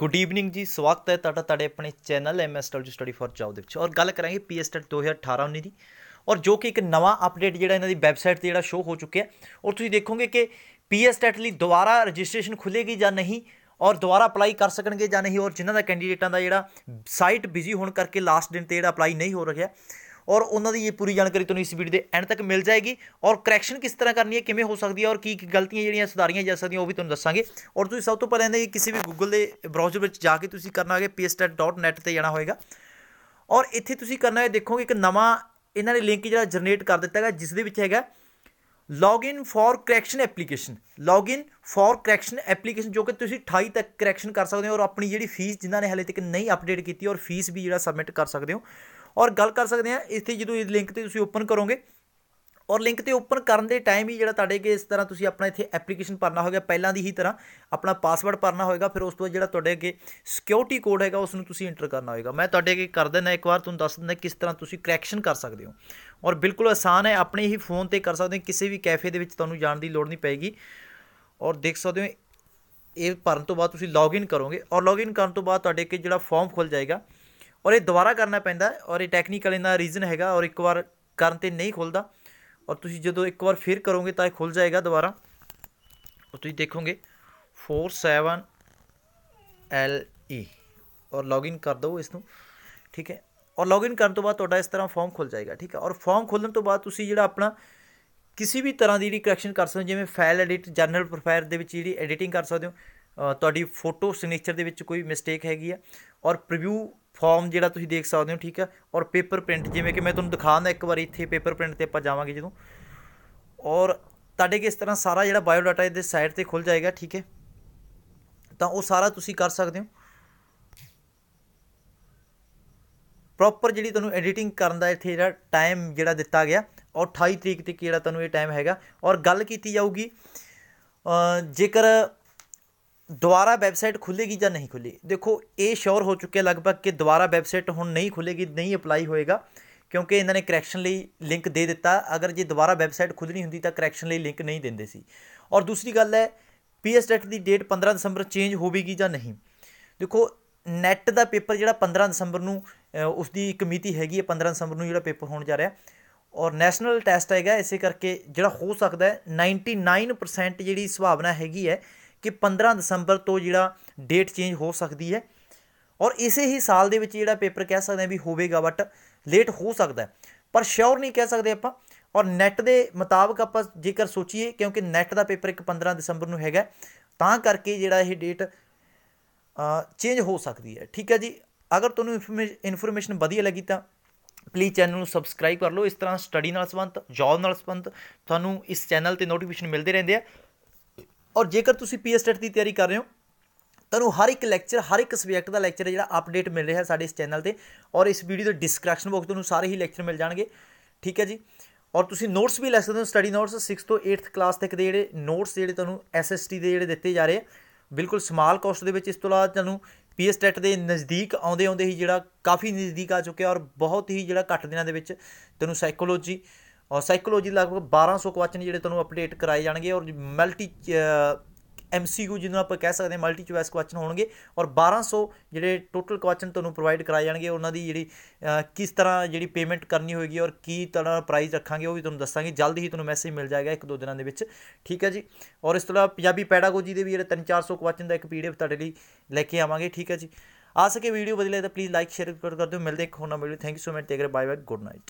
good evening ਜੀ ਸਵਾਗਤ ਹੈ ਤੁਹਾਡਾ ਤੁਹਾਡੇ ਆਪਣੇ channel MS W study for job ਦੇ ਵਿੱਚ ਔਰ ਗੱਲ ਕਰਾਂਗੇ ਪੀਐਸਟੈਟ 2018-19 ਦੀ ਔਰ ਜੋ ਕਿ ਇੱਕ ਨਵਾਂ ਅਪਡੇਟ ਜਿਹੜਾ ਇਹਨਾਂ ਦੀ ਵੈਬਸਾਈਟ ਤੇ ਜਿਹੜਾ ਸ਼ੋ ਹੋ ਚੁੱਕਿਆ ਔਰ ਤੁਸੀਂ ਦੇਖੋਗੇ ਕਿ ਪੀਐਸਟੈਟ ਲਈ ਦੁਬਾਰਾ ਰਜਿਸਟ੍ਰੇਸ਼ਨ ਖੁੱਲੇਗੀ ਜਾਂ ਨਹੀਂ ਔਰ ਦੁਬਾਰਾ ਅਪਲਾਈ ਕਰ ਸਕਣਗੇ ਜਾਂ ਨਹੀਂ ਔਰ ਜਿਨ੍ਹਾਂ ਦਾ ਕੈਂਡੀਡੇਟਾਂ ਦਾ ਜਿਹੜਾ ਸਾਈਟ ਬਿਜ਼ੀ ਹੋਣ ਕਰਕੇ ਲਾਸਟ ਦਿਨ ਤੇ ਜਿਹੜਾ ਅਪਲਾਈ ਨਹੀਂ ਹੋ ਰਿਹਾ ਔਰ ਉਹਨਾਂ ਦੀ ਇਹ ਪੂਰੀ ਜਾਣਕਾਰੀ ਤੁਹਾਨੂੰ ਇਸ ਵੀਡੀਓ ਦੇ ਐਂਡ ਤੱਕ ਮਿਲ ਜਾਏਗੀ ਔਰ ਕਰੈਕਸ਼ਨ ਕਿਸ ਤਰ੍ਹਾਂ ਕਰਨੀ ਹੈ ਕਿਵੇਂ ਹੋ ਸਕਦੀ ਹੈ ਔਰ ਕੀ ਕੀ ਗਲਤੀਆਂ ਜਿਹੜੀਆਂ ਸੁਧਾਰੀਆਂ ਜਾ ਸਕਦੀਆਂ ਉਹ ਵੀ ਤੁਹਾਨੂੰ ਦੱਸਾਂਗੇ ਔਰ ਤੁਸੀਂ ਸਭ ਤੋਂ ਪਹਿਲਾਂ ਇਹਦੇ ਕਿਸੇ ਵੀ Google ਦੇ ਬ੍ਰਾਊਜ਼ਰ ਵਿੱਚ ਜਾ ਕੇ ਤੁਸੀਂ ਕਰਨਾ ਹੋਏਗਾ paystat.net ਤੇ ਜਾਣਾ ਹੋਏਗਾ ਔਰ ਇੱਥੇ ਤੁਸੀਂ ਕਰਨਾ ਹੈ ਦੇਖੋਗੇ ਇੱਕ ਨਵਾਂ ਇਹਨਾਂ ਨੇ ਲਿੰਕ ਜਿਹੜਾ ਜਨਰੇਟ ਕਰ ਦਿੱਤਾ ਹੈਗਾ ਜਿਸ ਦੇ ਵਿੱਚ ਹੈਗਾ login for correction application login for correction application ਜੋ ਕਿ ਤੁਸੀਂ 28 ਤੱਕ ਕਰੈਕਸ਼ਨ ਕਰ ਸਕਦੇ ਹੋ ਔਰ ਆਪਣੀ ਜਿਹੜੀ ਫੀਸ ਜਿਨ੍ਹਾਂ ਨੇ ਹਲੇ ਤੱਕ ਨਹੀਂ ਅਪਡੇਟ ਕੀਤੀ ਔਰ ਫੀਸ ਵੀ ਜਿਹੜਾ ਸਬਮਿਟ ਕਰ ਸਕਦੇ ਹੋ ਔਰ ਗੱਲ ਕਰ ਸਕਦੇ ਆ ਇੱਥੇ ਜਦੋਂ ਇਸ ਲਿੰਕ ਤੇ ਤੁਸੀਂ ਓਪਨ ਕਰੋਗੇ ਔਰ ਲਿੰਕ ਤੇ ਓਪਨ ਕਰਨ ਦੇ ਟਾਈਮ ਹੀ ਜਿਹੜਾ ਤੁਹਾਡੇ ਕੇ ਇਸ ਤਰ੍ਹਾਂ ਤੁਸੀਂ ਆਪਣਾ ਇੱਥੇ ਐਪਲੀਕੇਸ਼ਨ ਭਰਨਾ ਹੋਗਾ ਪਹਿਲਾਂ ਦੀ ਹੀ ਤਰ੍ਹਾਂ ਆਪਣਾ ਪਾਸਵਰਡ ਭਰਨਾ ਹੋਏਗਾ ਫਿਰ ਉਸ ਤੋਂ ਬਾਅਦ ਜਿਹੜਾ ਤੁਹਾਡੇ ਅੱਗੇ ਸਿਕਿਉਰਿਟੀ ਕੋਡ ਹੈਗਾ ਉਸ ਨੂੰ ਤੁਸੀਂ ਐਂਟਰ ਕਰਨਾ ਹੋਏਗਾ ਮੈਂ ਤੁਹਾਡੇ ਅੱਗੇ ਕਰ ਦਿੰਦਾ ਇੱਕ ਵਾਰ ਤੁਹਾਨੂੰ ਦੱਸ ਦਿੰਦਾ ਕਿਸ ਤਰ੍ਹਾਂ ਤੁਸੀਂ ਕਰੈਕਸ਼ਨ ਕਰ ਸਕਦੇ ਹੋ ਔਰ ਬਿਲਕੁਲ ਆਸਾਨ ਹੈ ਆਪਣੇ ਹੀ ਫੋਨ ਤੇ ਕਰ ਸਕਦੇ ਹੋ ਕਿਸੇ ਵੀ ਕੈਫੇ ਦੇ ਵਿੱਚ ਤੁਹਾਨੂੰ ਜਾਣ ਦੀ ਲੋੜ ਨਹੀਂ ਪੈਗੀ ਔਰ ਦੇਖ ਸਕਦੇ ਹੋ ਇਹ ਭਰਨ ਤੋਂ ਬਾਅਦ ਤੁਸੀਂ ਲੌਗਇਨ ਕਰੋਗੇ ਔਰ ਲੌਗਇਨ ਕਰਨ ਤੋਂ ਬਾਅਦ ਤੁਹਾਡੇ ਕੇ ਜਿਹੜਾ ਫਾਰਮ ਖੁੱਲ ਜਾਏਗਾ ਔਰ ਇਹ ਦੁਬਾਰਾ ਕਰਨਾ ਪੈਂਦਾ ਔਰ ਇਹ ਟੈਕਨੀਕਲ ਇਹਦਾ ਰੀਜ਼ਨ ਹੈਗਾ ਔਰ ਇੱਕ ਵਾਰ ਕਰਨ ਤੇ ਨਹੀਂ ਖੁੱਲਦਾ ਔਰ ਤੁਸੀਂ ਜਦੋਂ ਇੱਕ ਵਾਰ ਫਿਰ ਕਰੋਗੇ ਤਾਂ ਇਹ ਖੁੱਲ ਜਾਏਗਾ ਦੁਬਾਰਾ ਔਰ ਤੁਸੀਂ ਦੇਖੋਗੇ 47 l e ਔਰ ਲੌਗਇਨ ਕਰ ਦਿਓ ਇਸ ਨੂੰ ਠੀਕ ਹੈ ਔਰ ਲੌਗਇਨ ਕਰਨ ਤੋਂ ਬਾਅਦ ਤੁਹਾਡਾ ਇਸ ਤਰ੍ਹਾਂ ਫਾਰਮ ਖੁੱਲ ਜਾਏਗਾ ਠੀਕ ਹੈ ਔਰ ਫਾਰਮ ਖੁੱਲਣ ਤੋਂ ਬਾਅਦ ਤੁਸੀਂ ਜਿਹੜਾ ਆਪਣਾ ਕਿਸੇ ਵੀ ਤਰ੍ਹਾਂ ਦੀ ਜਿਹੜੀ ਕਰੈਕਸ਼ਨ ਕਰ ਸਕਦੇ ਹੋ ਜਿਵੇਂ ਫਾਈਲ ਐਡਿਟ ਜਨਰਲ ਪ੍ਰੋਫਾਈਲ ਦੇ ਵਿੱਚ ਜਿਹੜੀ ਐਡੀਟਿੰਗ ਕਰ ਸਕਦੇ ਹੋ ਤੁਹਾਡੀ ਫੋਟੋ ਸਿਗਨੇਚਰ ਦੇ ਵਿੱਚ ਕੋਈ ਮਿਸਟੇਕ ਹੈਗੀ ਆ ਔਰ ਪ੍ਰੀਵਿਊ ਫਾਰਮ ਜਿਹੜਾ ਤੁਸੀਂ ਦੇਖ ਸਕਦੇ ਹੋ ਠੀਕ ਹੈ ਔਰ ਪੇਪਰ ਪ੍ਰਿੰਟ ਜਿਵੇਂ ਕਿ ਮੈਂ ਤੁਹਾਨੂੰ ਦਿਖਾਉਂਦਾ ਇੱਕ ਵਾਰੀ ਇੱਥੇ ਪੇਪਰ ਪ੍ਰਿੰਟ ਤੇ ਆਪਾਂ ਜਾਵਾਂਗੇ ਜਦੋਂ ਔਰ ਤੁਹਾਡੇ ਕਿਸ ਤਰ੍ਹਾਂ ਸਾਰਾ ਜਿਹੜਾ ਬਾਇਓ ਡਾਟਾ ਇਹਦੇ ਸਾਈਟ ਤੇ ਖੁੱਲ ਜਾਏਗਾ ਠੀਕ ਹੈ ਤਾਂ ਉਹ ਸਾਰਾ ਤੁਸੀਂ ਕਰ ਸਕਦੇ ਹੋ ਪ੍ਰੋਪਰ ਜਿਹੜੀ ਤੁਹਾਨੂੰ ਐਡੀਟਿੰਗ ਕਰਨ ਦਾ ਇੱਥੇ ਜਿਹੜਾ ਟਾਈਮ ਜਿਹੜਾ ਦਿੱਤਾ ਗਿਆ ਔਰ 28 ਤਰੀਕ ਤੱਕ ਜਿਹੜਾ ਤੁਹਾਨੂੰ ਇਹ ਟਾਈਮ ਹੈਗਾ ਔਰ ਗੱਲ ਕੀਤੀ ਜਾਊਗੀ ਜੇਕਰ ਦੁਬਾਰਾ ਵੈਬਸਾਈਟ ਖੁੱਲੇਗੀ ਜਾਂ ਨਹੀਂ ਖੁੱਲੇਗੀ ਦੇਖੋ ਇਹ ਸ਼ੋਰ ਹੋ ਚੁੱਕਿਆ ਲਗਭਗ ਕਿ ਦੁਬਾਰਾ ਵੈਬਸਾਈਟ ਹੁਣ ਨਹੀਂ ਖੁੱਲੇਗੀ ਨਹੀਂ ਅਪਲਾਈ ਹੋਏਗਾ ਕਿਉਂਕਿ ਇਹਨਾਂ ਨੇ ਕਰੈਕਸ਼ਨ ਲਈ ਲਿੰਕ ਦੇ ਦਿੱਤਾ ਅਗਰ ਜੇ ਦੁਬਾਰਾ ਵੈਬਸਾਈਟ ਖੁੱਲਣੀ ਹੁੰਦੀ ਤਾਂ ਕਰੈਕਸ਼ਨ ਲਈ ਲਿੰਕ ਨਹੀਂ ਦਿੰਦੇ ਸੀ ਔਰ ਦੂਸਰੀ ਗੱਲ ਹੈ ਪੀਐਸ ਟੈਟ e ਦੀ ਡੇਟ 15 ਦਸੰਬਰ ਚੇਂਜ ਹੋਵੇਗੀ ਜਾਂ ਨਹੀਂ ਦੇਖੋ ਨੈਟ ਦਾ ਪੇਪਰ ਜਿਹੜਾ 15 ਦਸੰਬਰ ਨੂੰ ਉਸ ਦੀ ਇੱਕ ਮਿਤੀ ਹੈਗੀ ਹੈ 15 ਦਸੰਬਰ ਨੂੰ ਜਿਹੜਾ ਪੇਪਰ ਹੋਣ ਜਾ ਰਿਹਾ ਔਰ ਨੈਸ਼ਨਲ ਟੈਸਟ ਆਏਗਾ ਇਸੇ ਕਰਕੇ ਜਿਹੜਾ ਹੋ ਸਕਦਾ ਹੈ 99% ਜਿਹੜੀ ਸੰਭਾਵਨਾ ਹੈਗੀ ਹੈ ਕਿ 15 ਦਸੰਬਰ ਤੋਂ ਜਿਹੜਾ ਡੇਟ ਚੇਂਜ ਹੋ ਸਕਦੀ ਹੈ ਔਰ ਇਸੇ ਹੀ ਸਾਲ ਦੇ ਵਿੱਚ ਜਿਹੜਾ ਪੇਪਰ ਕਹਿ ਸਕਦੇ ਆ ਵੀ ਹੋਵੇਗਾ ਬਟ ਲੇਟ ਹੋ ਸਕਦਾ ਪਰ ਸ਼ੋਰ ਨਹੀਂ ਕਹਿ ਸਕਦੇ ਆਪਾਂ ਔਰ ਨੈਟ ਦੇ ਮੁਤਾਬਕ ਆਪਾਂ ਜੇਕਰ ਸੋਚੀਏ ਕਿਉਂਕਿ ਨੈਟ ਦਾ ਪੇਪਰ ਇੱਕ 15 ਦਸੰਬਰ ਨੂੰ ਹੈਗਾ ਤਾਂ ਕਰਕੇ ਜਿਹੜਾ ਇਹ ਡੇਟ ਚੇਂਜ ਹੋ ਸਕਦੀ ਹੈ ਠੀਕ ਹੈ ਜੀ ਅਗਰ ਤੁਹਾਨੂੰ ਇਨਫੋਰਮੇਸ਼ਨ ਵਧੀਆ ਲੱਗੀ ਤਾਂ ਪਲੀਜ਼ ਚੈਨਲ ਨੂੰ ਸਬਸਕ੍ਰਾਈਬ ਕਰ ਲਓ ਇਸ ਤਰ੍ਹਾਂ ਸਟੱਡੀ ਨਾਲ ਸੰਬੰਧ ਜੌਬ ਨਾਲ ਸੰਬੰਧ ਤੁਹਾਨੂੰ ਇਸ ਚੈਨਲ ਤੇ ਨੋਟੀਫਿਕੇਸ਼ਨ ਮਿਲਦੇ ਰਹਿੰਦੇ ਆ ਔਰ ਜੇਕਰ ਤੁਸੀਂ ਪੀਐਸ ਸਟੇਟ ਦੀ ਤਿਆਰੀ ਕਰ ਰਹੇ ਹੋ ਤੁਹਾਨੂੰ ਹਰ ਇੱਕ ਲੈਕਚਰ ਹਰ ਇੱਕ ਸਬਜੈਕਟ ਦਾ ਲੈਕਚਰ ਜਿਹੜਾ ਅਪਡੇਟ ਮਿਲ ਰਿਹਾ ਸਾਡੇ ਇਸ ਚੈਨਲ ਤੇ ਔਰ ਇਸ ਵੀਡੀਓ ਦੇ ਡਿਸਕ੍ਰਿਪਸ਼ਨ ਬਾਕਸ ਤੁਹਾਨੂੰ ਸਾਰੇ ਹੀ ਲੈਕਚਰ ਮਿਲ ਜਾਣਗੇ ਠੀਕ ਹੈ ਜੀ ਔਰ ਤੁਸੀਂ ਨੋਟਸ ਵੀ ਲੈ ਸਕਦੇ ਹੋ ਸਟੱਡੀ ਨੋਟਸ 6 ਤੋਂ 8th ਕਲਾਸ ਤੱਕ ਦੇ ਜਿਹੜੇ ਨੋਟਸ ਜਿਹੜੇ ਤੁਹਾਨੂੰ ਐਸਐਸਟੀ ਦੇ ਜਿਹੜੇ ਦਿੱਤੇ ਜਾ ਰਹੇ ਆ ਬਿਲਕੁਲ ਸਮਾਲ ਕਾਸਟ ਦੇ ਵਿੱਚ ਇਸ ਤੋਂ ਬਾਅਦ ਤੁਹਾਨੂੰ ਪੀਐਸ ਟੈਟ ਦੇ ਨਜ਼ਦੀਕ ਆਉਂਦੇ ਆਉਂਦੇ ਹੀ ਜਿਹੜਾ ਕਾਫੀ ਨਜ਼ਦੀਕ ਆ ਚੁੱਕਿਆ ਔਰ ਬਹੁਤ ਹੀ ਜਿਹੜਾ ਘੱਟ ਦਿਨਾਂ ਦੇ ਵਿੱਚ ਤੁਹਾਨੂੰ ਸਾਈਕੋਲੋਜੀ ਔਰ ਸਾਈਕੋਲੋਜੀ ਦੇ ਲਗਭਗ 1200 ਕੁਐਸਚਨ ਜਿਹੜੇ ਤੁਹਾਨੂੰ ਅਪਡੇਟ ਕਰਾਏ ਜਾਣਗੇ ਔਰ ਮਲਟੀ ਐਮਸੀਕਿਊ ਜਿਹਨੂੰ ਆਪਾਂ ਕਹਿ ਸਕਦੇ ਹਾਂ ਮਲਟੀ ਚੁਆਇਸ ਕੁਐਸਚਨ ਹੋਣਗੇ ਔਰ 1200 ਜਿਹੜੇ ਟੋਟਲ ਕੁਐਸਚਨ ਤੁਹਾਨੂੰ ਪ੍ਰੋਵਾਈਡ ਕਰਾਏ ਜਾਣਗੇ ਉਹਨਾਂ ਦੀ ਜਿਹੜੀ ਕਿਸ ਤਰ੍ਹਾਂ ਜਿਹੜੀ ਪੇਮੈਂਟ ਕਰਨੀ ਹੋਏਗੀ ਔਰ ਕੀ ਤਰ੍ਹਾਂ ਪ੍ਰਾਈਸ ਰੱਖਾਂਗੇ ਉਹ ਵੀ ਤੁਹਾਨੂੰ ਦੱਸਾਂਗੇ ਜਲਦੀ ਹੀ ਤੁਹਾਨੂੰ ਮੈਸੇਜ ਮਿਲ ਜਾਏਗਾ ਇੱਕ ਦੋ ਦਿਨਾਂ ਦੇ ਵਿੱਚ ਠੀਕ ਹੈ ਜੀ ਔਰ ਇਸ ਤੋਂ ਇਲਾਵਾ ਪੰਜਾਬੀ ਪੈਡਾਗੋਜੀ ਦੇ ਵੀ ਜਿਹੜੇ 3-400 ਕੁਐਸਚਨ ਦਾ ਇੱਕ ਪੀਡੀਐਫ ਤੁਹਾਡੇ ਲਈ ਲੈ ਕੇ ਆਵਾਂਗੇ ਠੀਕ ਹੈ ਜੀ ਆ ਸਕੇ ਵੀਡੀਓ ਵਧੀਆ ਤਾਂ ਪਲੀਜ਼ ਲਾਈਕ ਸ਼ੇਅਰ ਕਰ ਦਿਓ ਮਿਲਦੇ ਇੱਕ ਹੋਣਾ ਮਿਲੂ thank you so much take bye bye good night